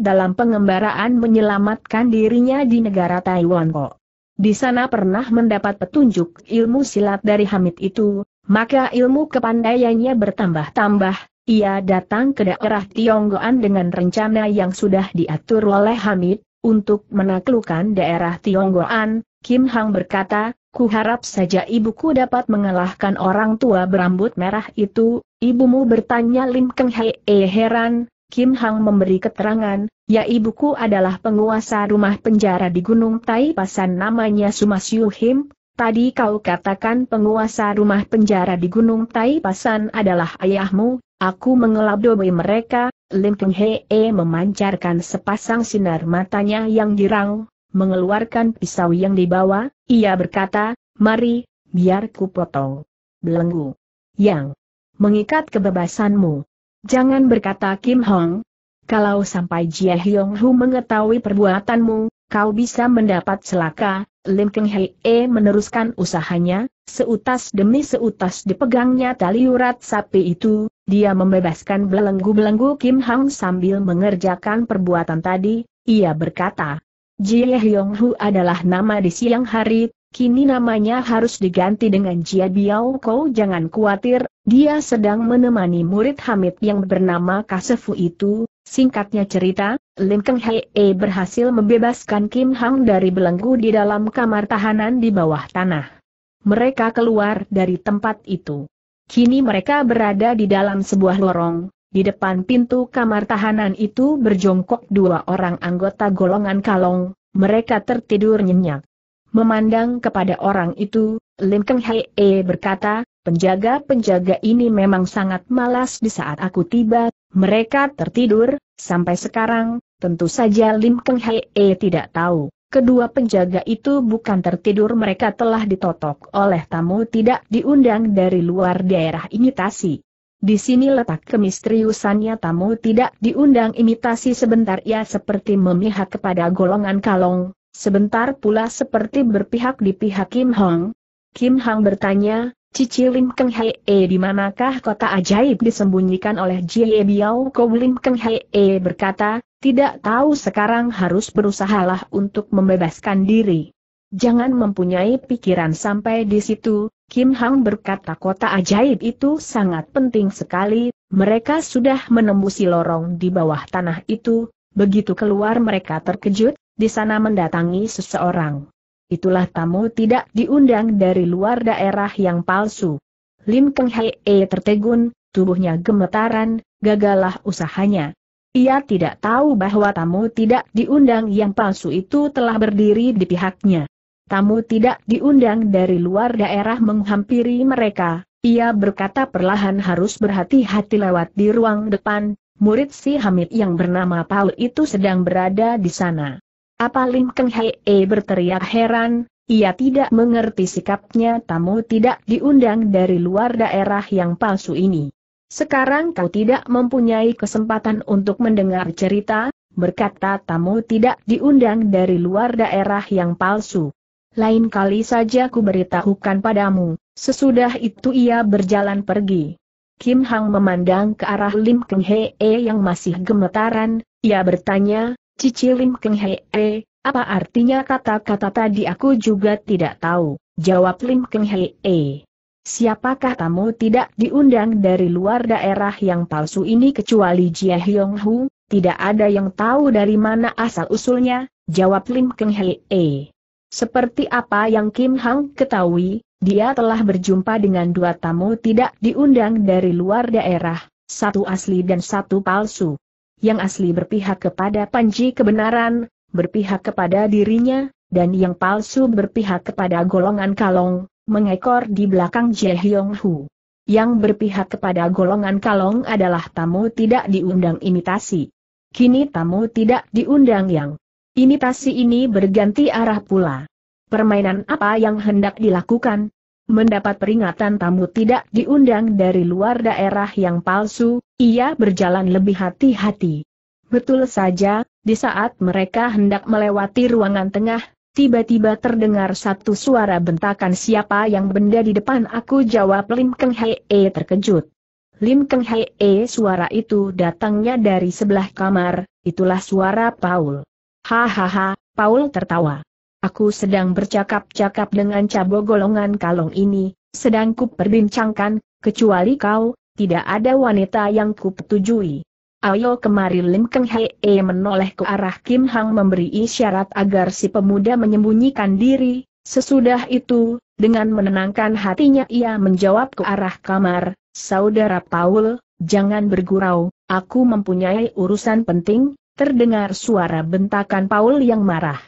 dalam pengembaraan menyelamatkan dirinya di negara Taiwan Kok. Di sana pernah mendapat petunjuk ilmu silat dari Hamid itu, maka ilmu kepandaiannya bertambah-tambah, ia datang ke daerah Tionggoan dengan rencana yang sudah diatur oleh Hamid, untuk menaklukkan daerah Tionggoan, Kim Hang berkata, ku harap saja ibuku dapat mengalahkan orang tua berambut merah itu, ibumu bertanya Lim Keng Hei -e eh, heran, Kim Hang memberi keterangan, ya ibuku adalah penguasa rumah penjara di Gunung Tai Pasan namanya Sumas Yuhim, Tadi kau katakan penguasa rumah penjara di Gunung Tai Pasan adalah ayahmu, aku mengelabui mereka, Lim Keng Hee memancarkan sepasang sinar matanya yang girang, mengeluarkan pisau yang dibawa, ia berkata, mari, biar ku potong. Belenggu. Yang mengikat kebebasanmu. Jangan berkata Kim Hong. Kalau sampai Jia Hyong Hu mengetahui perbuatanmu, kau bisa mendapat celaka, Lim Keng E meneruskan usahanya, seutas demi seutas dipegangnya tali urat sapi itu, dia membebaskan belenggu-belenggu Kim Hang sambil mengerjakan perbuatan tadi, ia berkata, Jie Hyong Hu adalah nama di siang hari, kini namanya harus diganti dengan Jia Biao Kau jangan khawatir, dia sedang menemani murid Hamid yang bernama Kasefu itu, singkatnya cerita, Lim Keng Hei -e berhasil membebaskan Kim Hang dari belenggu di dalam kamar tahanan di bawah tanah. Mereka keluar dari tempat itu. Kini mereka berada di dalam sebuah lorong, di depan pintu kamar tahanan itu berjongkok dua orang anggota golongan kalong, mereka tertidur nyenyak. Memandang kepada orang itu, Lim Keng Hei -e berkata, penjaga-penjaga ini memang sangat malas di saat aku tiba, mereka tertidur, sampai sekarang, tentu saja Lim Keng Hei -e tidak tahu. Kedua penjaga itu bukan tertidur mereka telah ditotok oleh tamu tidak diundang dari luar daerah imitasi. Di sini letak kemisteriusannya tamu tidak diundang imitasi sebentar ya, seperti memihak kepada golongan kalong, Sebentar pula seperti berpihak di pihak Kim Hong. Kim Hong bertanya, Cici Lim Keng Hei E eh, di manakah kota ajaib disembunyikan oleh Jie Biao Ko Lim Keng Hei E eh, berkata, tidak tahu sekarang harus berusahalah untuk membebaskan diri. Jangan mempunyai pikiran sampai di situ, Kim Hang berkata kota ajaib itu sangat penting sekali, mereka sudah menembusi lorong di bawah tanah itu, begitu keluar mereka terkejut, di sana mendatangi seseorang. Itulah tamu tidak diundang dari luar daerah yang palsu. Lim Keng Hei e, tertegun, tubuhnya gemetaran, gagalah usahanya. Ia tidak tahu bahwa tamu tidak diundang yang palsu itu telah berdiri di pihaknya. Tamu tidak diundang dari luar daerah menghampiri mereka, ia berkata perlahan harus berhati-hati lewat di ruang depan, murid si Hamid yang bernama Paul itu sedang berada di sana. Apa Lim Keng Hei eh, berteriak heran, ia tidak mengerti sikapnya tamu tidak diundang dari luar daerah yang palsu ini. Sekarang kau tidak mempunyai kesempatan untuk mendengar cerita, berkata tamu tidak diundang dari luar daerah yang palsu. Lain kali saja ku beritahukan padamu, sesudah itu ia berjalan pergi. Kim Hang memandang ke arah Lim Keng Hee eh, yang masih gemetaran, ia bertanya, Cici Lim Keng Hee, eh, apa artinya kata-kata tadi aku juga tidak tahu, jawab Lim Keng Hee. Eh. Siapakah tamu tidak diundang dari luar daerah yang palsu ini kecuali Jia Hyong Hu, tidak ada yang tahu dari mana asal-usulnya, jawab Lim Keng Hee. Eh. Seperti apa yang Kim Hang ketahui, dia telah berjumpa dengan dua tamu tidak diundang dari luar daerah, satu asli dan satu palsu yang asli berpihak kepada Panji kebenaran, berpihak kepada dirinya, dan yang palsu berpihak kepada golongan kalong, mengekor di belakang Jehyong Hu. Yang berpihak kepada golongan kalong adalah tamu tidak diundang imitasi. Kini tamu tidak diundang yang imitasi ini berganti arah pula. Permainan apa yang hendak dilakukan, mendapat peringatan tamu tidak diundang dari luar daerah yang palsu, ia berjalan lebih hati-hati. Betul saja, di saat mereka hendak melewati ruangan tengah, tiba-tiba terdengar satu suara bentakan siapa yang benda di depan aku jawab Lim Keng E terkejut. Lim Keng E, suara itu datangnya dari sebelah kamar, itulah suara Paul. Hahaha, Paul tertawa. Aku sedang bercakap-cakap dengan cabo golongan kalong ini, sedang kuperbincangkan, kecuali kau, tidak ada wanita yang kupetujui. Ayo kemari Lim Keng Hei e menoleh ke arah Kim Hang memberi isyarat agar si pemuda menyembunyikan diri, sesudah itu, dengan menenangkan hatinya ia menjawab ke arah kamar, Saudara Paul, jangan bergurau, aku mempunyai urusan penting, terdengar suara bentakan Paul yang marah.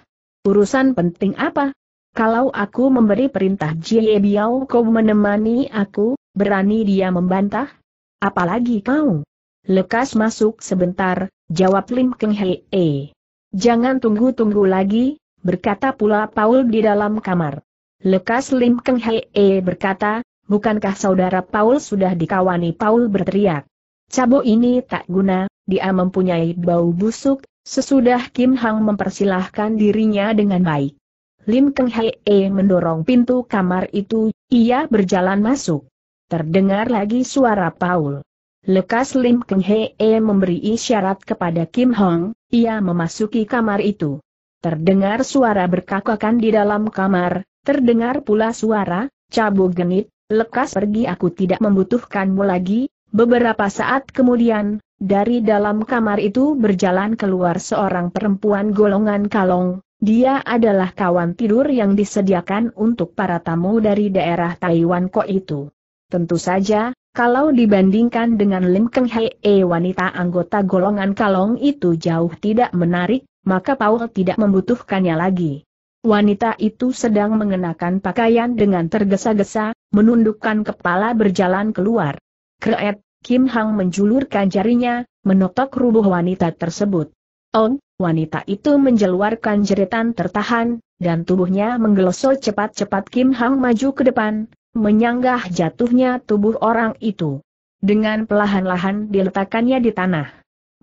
Urusan penting apa? Kalau aku memberi perintah Jie Biao kau menemani aku, berani dia membantah? Apalagi kau? Lekas masuk sebentar, jawab Lim Keng Hei. Jangan tunggu-tunggu lagi, berkata pula Paul di dalam kamar. Lekas Lim Keng Hei berkata, bukankah saudara Paul sudah dikawani Paul berteriak. Cabo ini tak guna, dia mempunyai bau busuk, Sesudah Kim Hang mempersilahkan dirinya dengan baik. Lim Keng Hei e mendorong pintu kamar itu, ia berjalan masuk. Terdengar lagi suara Paul. Lekas Lim Keng Hei e memberi isyarat kepada Kim Hong, ia memasuki kamar itu. Terdengar suara berkakakan di dalam kamar, terdengar pula suara, cabu genit, lekas pergi aku tidak membutuhkanmu lagi, Beberapa saat kemudian, dari dalam kamar itu berjalan keluar seorang perempuan golongan kalong, dia adalah kawan tidur yang disediakan untuk para tamu dari daerah Taiwan Kok itu. Tentu saja, kalau dibandingkan dengan Lim Keng e, wanita anggota golongan kalong itu jauh tidak menarik, maka Paul tidak membutuhkannya lagi. Wanita itu sedang mengenakan pakaian dengan tergesa-gesa, menundukkan kepala berjalan keluar. Kreet, Kim Hang menjulurkan jarinya, menotok rubuh wanita tersebut. Ong, wanita itu menjeluarkan jeritan tertahan, dan tubuhnya menggelosok cepat-cepat Kim Hang maju ke depan, menyanggah jatuhnya tubuh orang itu. Dengan perlahan-lahan diletakkannya di tanah.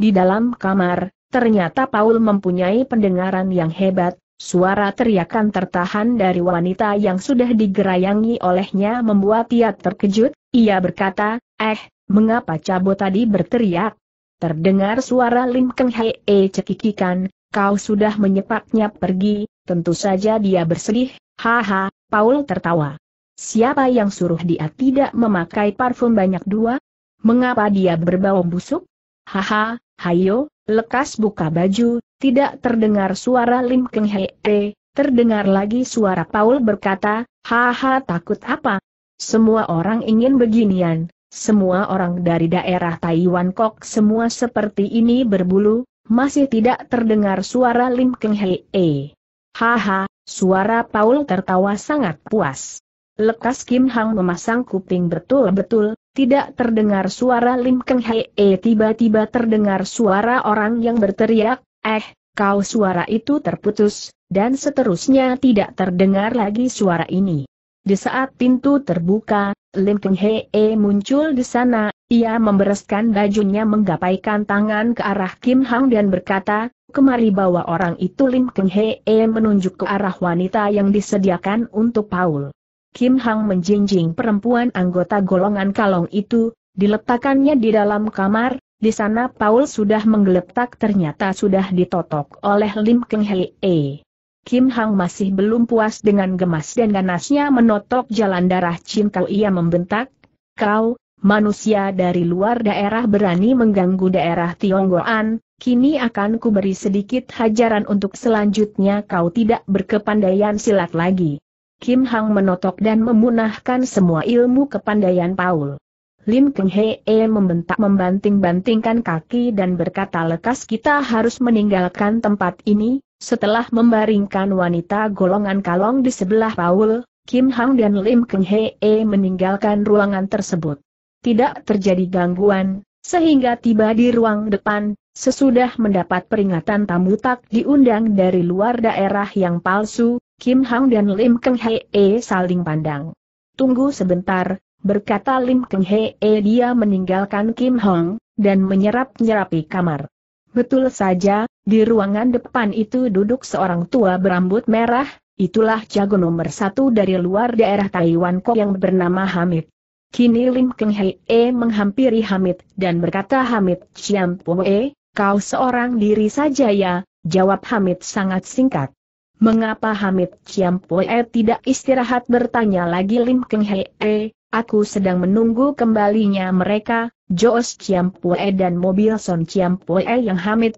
Di dalam kamar, ternyata Paul mempunyai pendengaran yang hebat, suara teriakan tertahan dari wanita yang sudah digerayangi olehnya membuat ia terkejut, ia berkata, eh, Mengapa cabut tadi berteriak? Terdengar suara Lim Keng Hei e, cekikikan, kau sudah menyepaknya pergi, tentu saja dia bersedih, haha, Paul tertawa. Siapa yang suruh dia tidak memakai parfum banyak dua? Mengapa dia berbau busuk? Haha, hayo, lekas buka baju, tidak terdengar suara Lim Keng Hei, e, terdengar lagi suara Paul berkata, haha takut apa? Semua orang ingin beginian, semua orang dari daerah Taiwan Kok semua seperti ini berbulu, masih tidak terdengar suara Lim Keng Hei. Haha, suara Paul tertawa sangat puas. Lekas Kim Hang memasang kuping betul-betul, tidak terdengar suara Lim Keng Hei tiba-tiba terdengar suara orang yang berteriak, eh, kau suara itu terputus, dan seterusnya tidak terdengar lagi suara ini. Di saat pintu terbuka, Lim Keng Hee muncul di sana, ia membereskan bajunya menggapaikan tangan ke arah Kim Hang dan berkata, kemari bawa orang itu Lim Keng Hee menunjuk ke arah wanita yang disediakan untuk Paul. Kim Hang menjinjing perempuan anggota golongan kalong itu, diletakkannya di dalam kamar, di sana Paul sudah menggeletak ternyata sudah ditotok oleh Lim Keng Hee. Kim Hang masih belum puas dengan gemas dan ganasnya menotok jalan darah Kau ia membentak, kau, manusia dari luar daerah berani mengganggu daerah Tionggoan, kini akan kuberi sedikit hajaran untuk selanjutnya kau tidak berkepandaian silat lagi. Kim Hang menotok dan memunahkan semua ilmu kepandaian Paul. Lim Keng Hee membentak membanting-bantingkan kaki dan berkata lekas kita harus meninggalkan tempat ini, setelah membaringkan wanita golongan kalong di sebelah Paul, Kim Hang dan Lim Keng Hee meninggalkan ruangan tersebut. Tidak terjadi gangguan, sehingga tiba di ruang depan, sesudah mendapat peringatan tamu tak diundang dari luar daerah yang palsu, Kim Hang dan Lim Keng Hee saling pandang. Tunggu sebentar, berkata Lim Keng Hee dia meninggalkan Kim Hong, dan menyerap-nyerapi kamar. Betul saja, di ruangan depan itu duduk seorang tua berambut merah, itulah jago nomor satu dari luar daerah Taiwan Kok yang bernama Hamid. Kini Lim Keng Hei -e menghampiri Hamid dan berkata Hamid Chiam Poe, kau seorang diri saja ya, jawab Hamid sangat singkat. Mengapa Hamid Chiam Poe tidak istirahat bertanya lagi Lim Keng Hei -e, aku sedang menunggu kembalinya mereka, Joos Pue dan mobil Son Pue yang Hamid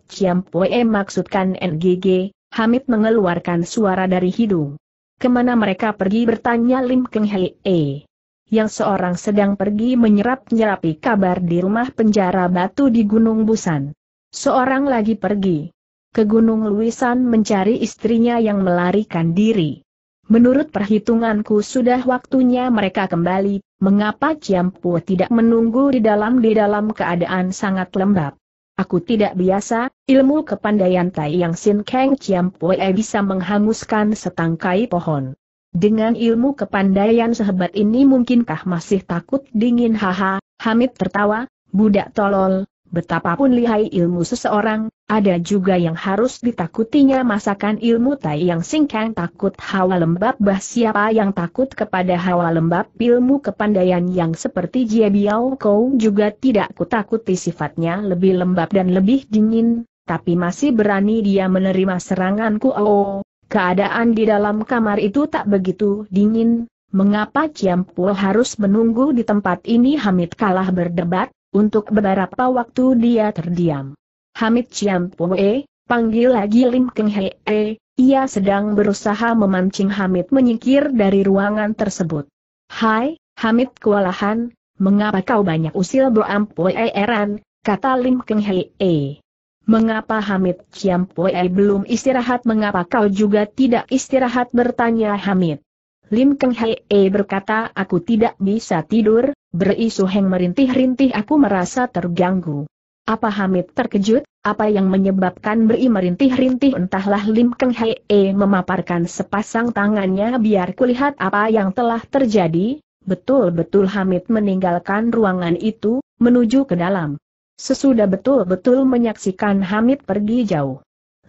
Pue maksudkan NGG, Hamid mengeluarkan suara dari hidung. Kemana mereka pergi bertanya Lim Keng Hei Yang seorang sedang pergi menyerap-nyerapi kabar di rumah penjara batu di Gunung Busan. Seorang lagi pergi ke Gunung Luisan mencari istrinya yang melarikan diri. Menurut perhitunganku sudah waktunya mereka kembali, mengapa Ciampu tidak menunggu di dalam-di dalam keadaan sangat lembab? Aku tidak biasa, ilmu kepandaian Tai Yang Sin Kang Ciampue bisa menghanguskan setangkai pohon. Dengan ilmu kepandaian sehebat ini mungkinkah masih takut dingin haha, Hamid tertawa, budak tolol, betapapun lihai ilmu seseorang, ada juga yang harus ditakutinya masakan ilmu tai yang singkang takut hawa lembab bah siapa yang takut kepada hawa lembab ilmu kepandaian yang seperti Jie Biao Kou juga tidak kutakuti sifatnya lebih lembab dan lebih dingin, tapi masih berani dia menerima seranganku oh, keadaan di dalam kamar itu tak begitu dingin, mengapa Ciampu harus menunggu di tempat ini Hamid kalah berdebat, untuk beberapa waktu dia terdiam. Hamid Chiam Chiampoe, panggil lagi Lim Keng Hee, ia sedang berusaha memancing Hamid menyingkir dari ruangan tersebut. Hai, Hamid kewalahan, mengapa kau banyak usil Boampoe eran, kata Lim Keng Hee. Mengapa Hamid Chiam Chiampoe belum istirahat mengapa kau juga tidak istirahat bertanya Hamid. Lim Keng E berkata aku tidak bisa tidur, berisu Heng merintih-rintih aku merasa terganggu. Apa Hamid terkejut, apa yang menyebabkan beri merintih-rintih entahlah Lim Keng E memaparkan sepasang tangannya biar kulihat apa yang telah terjadi, betul-betul Hamid meninggalkan ruangan itu, menuju ke dalam. Sesudah betul-betul menyaksikan Hamid pergi jauh.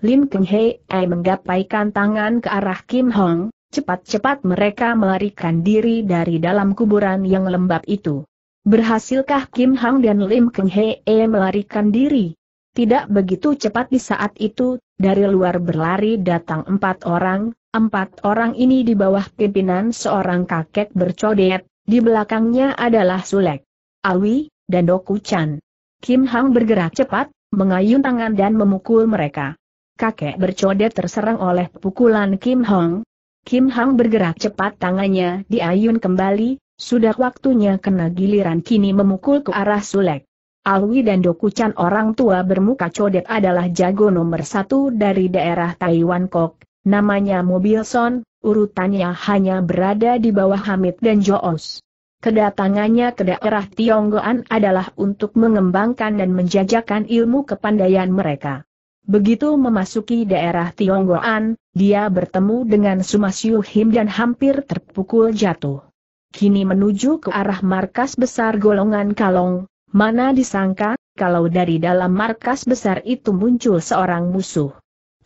Lim Keng Hei e menggapaikan tangan ke arah Kim Hong, Cepat-cepat mereka melarikan diri dari dalam kuburan yang lembab itu. Berhasilkah Kim Hang dan Lim Keng Hee melarikan diri? Tidak begitu cepat di saat itu, dari luar berlari datang empat orang, empat orang ini di bawah pimpinan seorang kakek bercodet, di belakangnya adalah Sulek, Awi, dan Doku Chan. Kim Hang bergerak cepat, mengayun tangan dan memukul mereka. Kakek bercodet terserang oleh pukulan Kim Hong, Kim Hang bergerak cepat tangannya diayun kembali, sudah waktunya kena giliran kini memukul ke arah Sulek. Alwi dan Dokucan orang tua bermuka codet adalah jago nomor satu dari daerah Taiwan Kok, namanya Mobilson, urutannya hanya berada di bawah Hamid dan Joos. Kedatangannya ke daerah Tionggoan adalah untuk mengembangkan dan menjajakan ilmu kepandaian mereka. Begitu memasuki daerah Tionggoan, dia bertemu dengan Sumasyu Him dan hampir terpukul jatuh. Kini menuju ke arah markas besar golongan Kalong, mana disangka, kalau dari dalam markas besar itu muncul seorang musuh.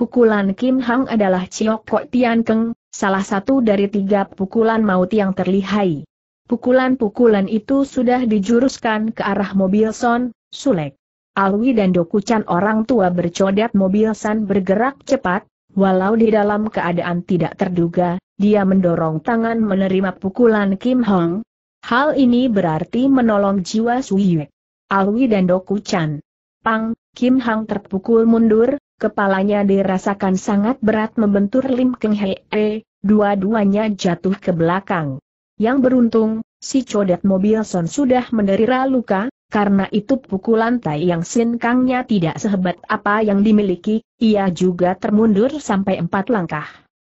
Pukulan Kim Hang adalah Chiok Kok Tian Keng, salah satu dari tiga pukulan maut yang terlihai. Pukulan-pukulan itu sudah dijuruskan ke arah mobil Son, Sulek. Alwi dan Dokuchan orang tua bercodat mobil San bergerak cepat, Walau di dalam keadaan tidak terduga, dia mendorong tangan menerima pukulan Kim Hong. Hal ini berarti menolong jiwa Sui Yue. Alwi dan Doku Chan. Pang, Kim Hong terpukul mundur, kepalanya dirasakan sangat berat membentur Lim Keng Hee, dua-duanya jatuh ke belakang. Yang beruntung, si codet mobil Son sudah menderita luka, karena itu pukulan Tai Yang Sin Kangnya tidak sehebat apa yang dimiliki, ia juga termundur sampai empat langkah.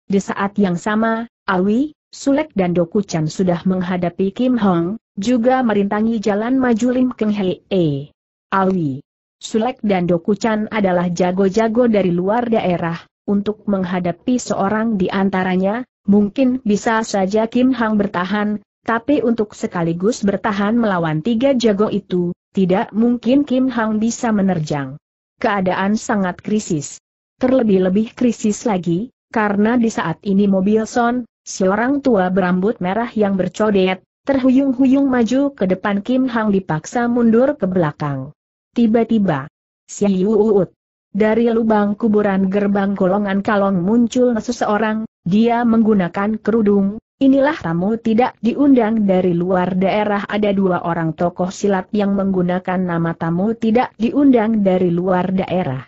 Di saat yang sama, Awi, Sulek dan Dokuchan sudah menghadapi Kim Hong, juga merintangi jalan maju Lim Keng Hee. Awi, Sulek dan Dokuchan adalah jago-jago dari luar daerah, untuk menghadapi seorang di antaranya, mungkin bisa saja Kim Hong bertahan, tapi untuk sekaligus bertahan melawan tiga jago itu, tidak mungkin Kim Hang bisa menerjang. Keadaan sangat krisis. Terlebih-lebih krisis lagi, karena di saat ini mobil Son, seorang tua berambut merah yang bercodet, terhuyung-huyung maju ke depan Kim Hang dipaksa mundur ke belakang. Tiba-tiba, si Uut. Dari lubang kuburan gerbang golongan kalong muncul seseorang, dia menggunakan kerudung, Inilah tamu tidak diundang dari luar daerah ada dua orang tokoh silat yang menggunakan nama tamu tidak diundang dari luar daerah.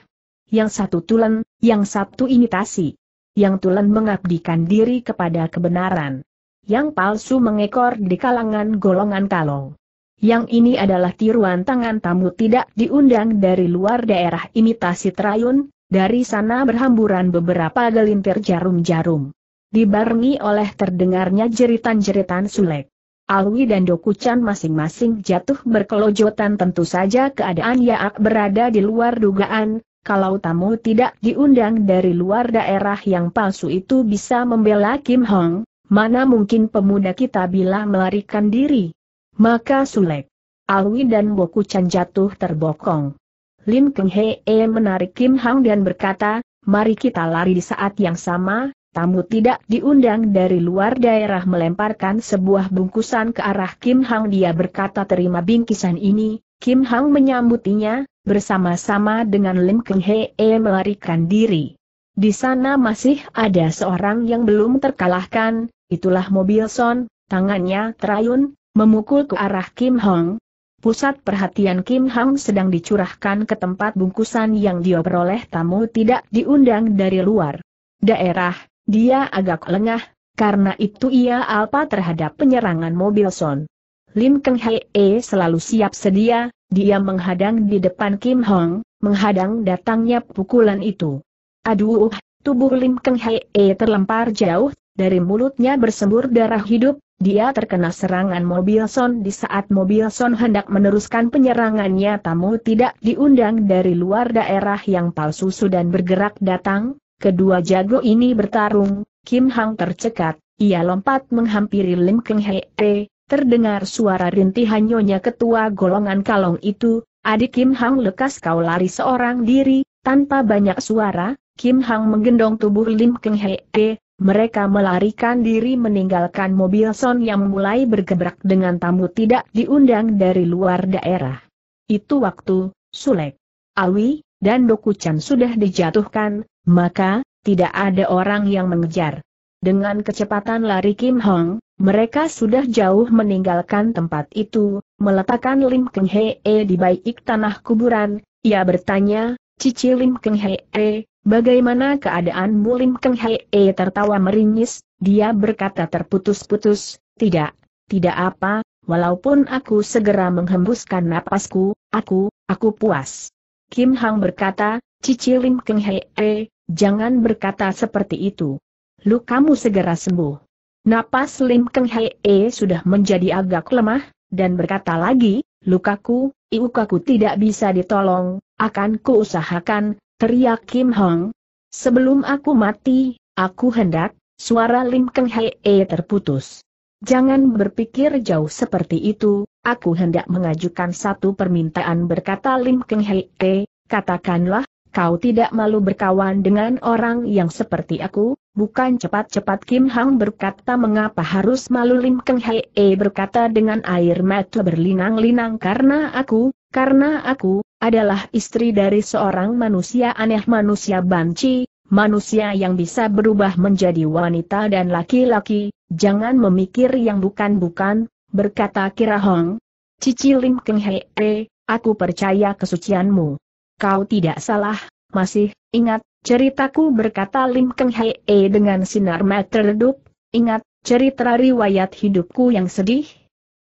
Yang satu Tulen, yang satu imitasi. Yang Tulen mengabdikan diri kepada kebenaran. Yang palsu mengekor di kalangan golongan kalong. Yang ini adalah tiruan tangan tamu tidak diundang dari luar daerah imitasi terayun, dari sana berhamburan beberapa gelintir jarum-jarum dibarengi oleh terdengarnya jeritan-jeritan sulek. Alwi dan Dokucan masing-masing jatuh berkelojotan tentu saja keadaan Yaak berada di luar dugaan, kalau tamu tidak diundang dari luar daerah yang palsu itu bisa membela Kim Hong, mana mungkin pemuda kita bila melarikan diri. Maka Sulek, Alwi dan Bokuchan jatuh terbokong. Lim Keng Hee menarik Kim Hong dan berkata, mari kita lari di saat yang sama, tamu tidak diundang dari luar daerah melemparkan sebuah bungkusan ke arah Kim Hang dia berkata terima bingkisan ini, Kim Hang menyambutinya, bersama-sama dengan Lim Keng Hee melarikan diri. Di sana masih ada seorang yang belum terkalahkan, itulah mobil Son, tangannya terayun, memukul ke arah Kim Hong. Pusat perhatian Kim Hang sedang dicurahkan ke tempat bungkusan yang dioperoleh tamu tidak diundang dari luar daerah, dia agak lengah, karena itu ia alpa terhadap penyerangan mobil Son. Lim Keng Hee selalu siap sedia, dia menghadang di depan Kim Hong, menghadang datangnya pukulan itu. Aduh, tubuh Lim Keng Hee terlempar jauh, dari mulutnya bersembur darah hidup, dia terkena serangan mobil Son di saat mobil Son hendak meneruskan penyerangannya tamu tidak diundang dari luar daerah yang palsu sudan bergerak datang, Kedua jago ini bertarung, Kim Hang tercekat, ia lompat menghampiri Lim Keng Hee, terdengar suara rintihan nyonya ketua golongan kalong itu, adik Kim Hang lekas kau lari seorang diri, tanpa banyak suara, Kim Hang menggendong tubuh Lim Keng Hee, mereka melarikan diri meninggalkan mobil son yang mulai bergebrak dengan tamu tidak diundang dari luar daerah. Itu waktu, Sulek, Awi, dan Dokuchan sudah dijatuhkan, maka, tidak ada orang yang mengejar. Dengan kecepatan lari Kim Hong, mereka sudah jauh meninggalkan tempat itu, meletakkan Lim Keng Hee di baik tanah kuburan, ia bertanya, Cici Lim Keng Hee, bagaimana keadaanmu Lim Keng Hee tertawa meringis, dia berkata terputus-putus, tidak, tidak apa, walaupun aku segera menghembuskan napasku, aku, aku puas. Kim Hong berkata, Cici Lim Keng Hee, Jangan berkata seperti itu. Lu kamu segera sembuh. Napas Lim Keng E sudah menjadi agak lemah, dan berkata lagi, Lukaku, iukaku tidak bisa ditolong, akan kuusahakan, teriak Kim Hong. Sebelum aku mati, aku hendak, suara Lim Keng E terputus. Jangan berpikir jauh seperti itu, aku hendak mengajukan satu permintaan berkata Lim Keng E, katakanlah, kau tidak malu berkawan dengan orang yang seperti aku, bukan cepat-cepat Kim Hang berkata mengapa harus malu Lim Keng Hei -e berkata dengan air mata berlinang-linang karena aku, karena aku, adalah istri dari seorang manusia aneh manusia banci, manusia yang bisa berubah menjadi wanita dan laki-laki, jangan memikir yang bukan-bukan, berkata Kira Hong. Cici Lim Keng Hei -e, aku percaya kesucianmu kau tidak salah, masih, ingat, ceritaku berkata Lim Keng Hei dengan sinar mata redup, ingat, cerita riwayat hidupku yang sedih.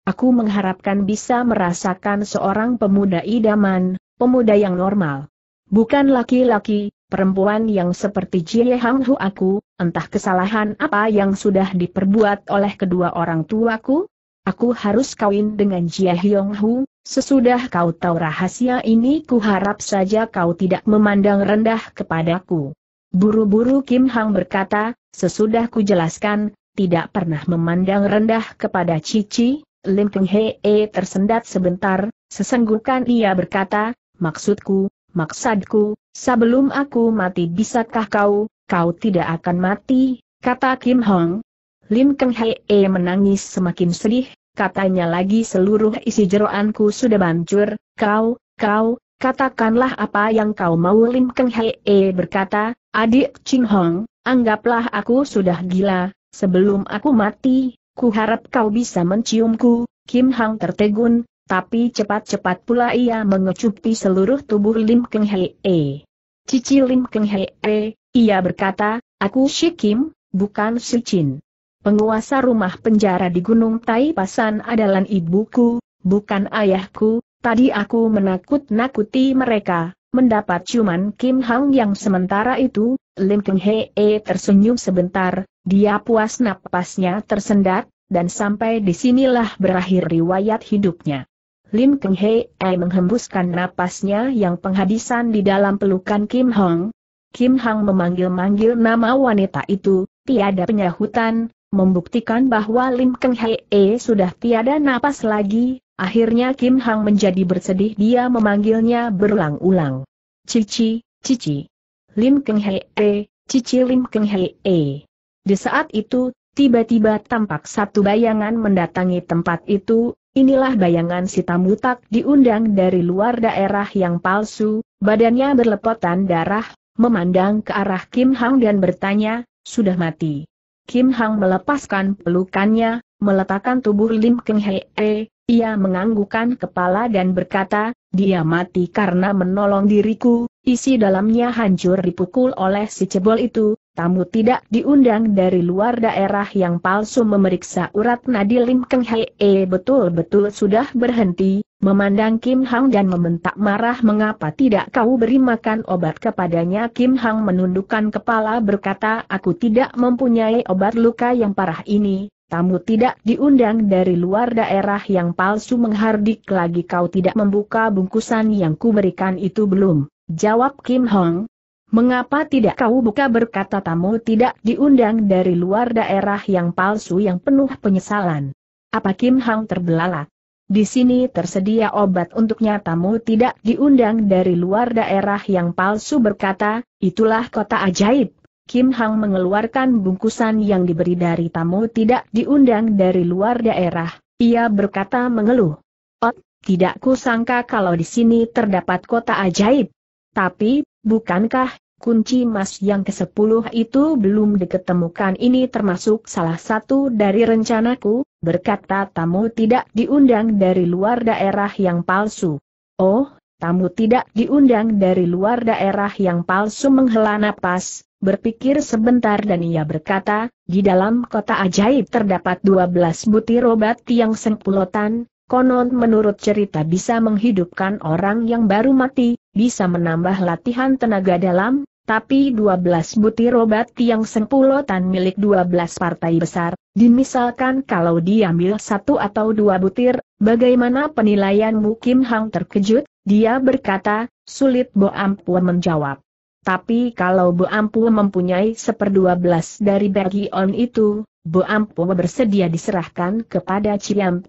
Aku mengharapkan bisa merasakan seorang pemuda idaman, pemuda yang normal. Bukan laki-laki, perempuan yang seperti Jie Hang Hu aku, entah kesalahan apa yang sudah diperbuat oleh kedua orang tuaku, Aku harus kawin dengan Jia Hyong Hu, sesudah kau tahu rahasia ini ku harap saja kau tidak memandang rendah kepadaku. Buru-buru Kim Hang berkata, sesudah ku jelaskan, tidak pernah memandang rendah kepada Cici, Lim Peng Hee tersendat sebentar, sesenggukan ia berkata, maksudku, maksadku, sebelum aku mati bisakah kau, kau tidak akan mati, kata Kim Hong, Lim Keng E menangis semakin sedih, katanya lagi seluruh isi jeroanku sudah hancur, kau, kau, katakanlah apa yang kau mau Lim Keng E berkata, adik Ching Hong, anggaplah aku sudah gila, sebelum aku mati, ku harap kau bisa menciumku, Kim Hang tertegun, tapi cepat-cepat pula ia mengecupi seluruh tubuh Lim Keng E. Cici Lim Keng E, ia berkata, aku si Kim, bukan si Chin. Penguasa rumah penjara di Gunung Tai Pasan adalah ibuku, bukan ayahku, tadi aku menakut-nakuti mereka, mendapat cuman Kim Hang yang sementara itu, Lim Keng Hee tersenyum sebentar, dia puas napasnya tersendat, dan sampai disinilah berakhir riwayat hidupnya. Lim Keng Hee menghembuskan napasnya yang penghabisan di dalam pelukan Kim Hong. Kim Hang memanggil-manggil nama wanita itu, tiada penyahutan, Membuktikan bahwa Lim Keng Hee sudah tiada napas lagi, akhirnya Kim Hang menjadi bersedih dia memanggilnya berulang-ulang. Cici, Cici. Lim Keng Hee, Cici Lim Keng Hee. Di saat itu, tiba-tiba tampak satu bayangan mendatangi tempat itu, Inilah bayangan si Tamutak diundang dari luar daerah yang palsu, badannya berlepotan darah, memandang ke arah Kim Hang dan bertanya, sudah mati. Kim Hang melepaskan pelukannya, meletakkan tubuh Lim Keng Hee, ia menganggukkan kepala dan berkata, dia mati karena menolong diriku, isi dalamnya hancur dipukul oleh si cebol itu, tamu tidak diundang dari luar daerah yang palsu memeriksa urat nadi Lim Keng Hee betul-betul sudah berhenti, Memandang Kim Hang dan membentak marah mengapa tidak kau beri makan obat kepadanya Kim Hang menundukkan kepala berkata aku tidak mempunyai obat luka yang parah ini, tamu tidak diundang dari luar daerah yang palsu menghardik lagi kau tidak membuka bungkusan yang kuberikan itu belum, jawab Kim Hang. Mengapa tidak kau buka berkata tamu tidak diundang dari luar daerah yang palsu yang penuh penyesalan? Apa Kim Hang terbelalak? Di sini tersedia obat untuknya tamu tidak diundang dari luar daerah yang palsu berkata, itulah kota ajaib. Kim Hang mengeluarkan bungkusan yang diberi dari tamu tidak diundang dari luar daerah. Ia berkata mengeluh. Oh, tidak kusangka kalau di sini terdapat kota ajaib. Tapi, bukankah kunci emas yang ke-10 itu belum diketemukan ini termasuk salah satu dari rencanaku? berkata tamu tidak diundang dari luar daerah yang palsu. Oh, tamu tidak diundang dari luar daerah yang palsu menghela napas, berpikir sebentar dan ia berkata, di dalam kota ajaib terdapat 12 butir obat yang sengpulotan, Konon menurut cerita bisa menghidupkan orang yang baru mati, bisa menambah latihan tenaga dalam, tapi 12 butir obat tiang sempulotan milik 12 partai besar, dimisalkan kalau diambil satu atau dua butir, bagaimana penilaian Mukim Hang terkejut, dia berkata, sulit Bo Ampua menjawab. Tapi kalau Bo Ampu mempunyai seperdua belas dari on itu, Bo Ampu bersedia diserahkan kepada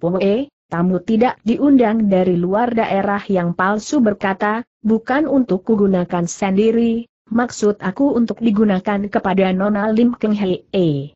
Poe, tamu tidak diundang dari luar daerah yang palsu berkata, bukan untuk kugunakan sendiri, maksud aku untuk digunakan kepada Nona Lim Keng Hei.